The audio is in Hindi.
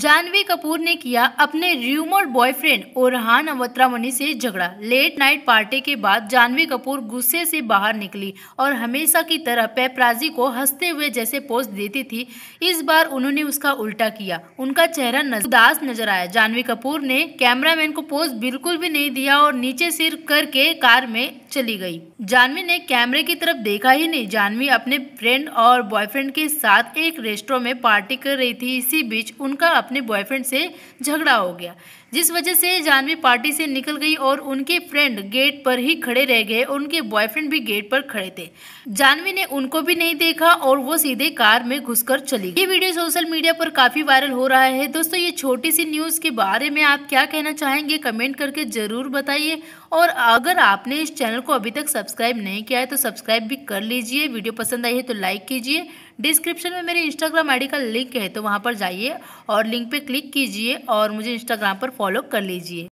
जानवी कपूर ने किया अपने र्यूमर बॉयफ्रेंड ओरहान अवत्रामणि से झगड़ा लेट नाइट पार्टी के बाद जानवी कपूर गुस्से से बाहर निकली और हमेशा की तरह पेपराजी को हंसते हुए जैसे पोस्ट देती थी इस बार उन्होंने उसका उल्टा किया उनका चेहरा उदास नजर आया जानवी कपूर ने कैमरामैन को पोस्ट बिल्कुल भी नहीं दिया और नीचे सिर करके कार में चली गई जानवी ने कैमरे की तरफ देखा ही नहीं जानवी अपने फ्रेंड और बॉयफ्रेंड के साथ एक रेस्टोरेंट में पार्टी कर रही थी इसी बीच उनका अपने बॉयफ्रेंड से झगड़ा हो गया जिस वजह से जानवी पार्टी से निकल गई और उनके फ्रेंड गेट पर ही खड़े रह गए और उनके बॉयफ्रेंड भी गेट पर खड़े थे जानवी ने उनको भी नहीं देखा और वो सीधे कार में घुसकर चली ये वीडियो सोशल मीडिया पर काफी वायरल हो रहा है दोस्तों ये छोटी सी न्यूज के बारे में आप क्या कहना चाहेंगे कमेंट करके जरूर बताइए और अगर आपने इस चैनल को अभी तक सब्सक्राइब नहीं किया है तो सब्सक्राइब भी कर लीजिए वीडियो पसंद आई है तो लाइक कीजिए डिस्क्रिप्शन में मेरे इंस्टाग्राम आईडी का लिंक है तो वहाँ पर जाइए और लिंक पे क्लिक कीजिए और मुझे इंस्टाग्राम पर फॉलो फॉलो कर लीजिए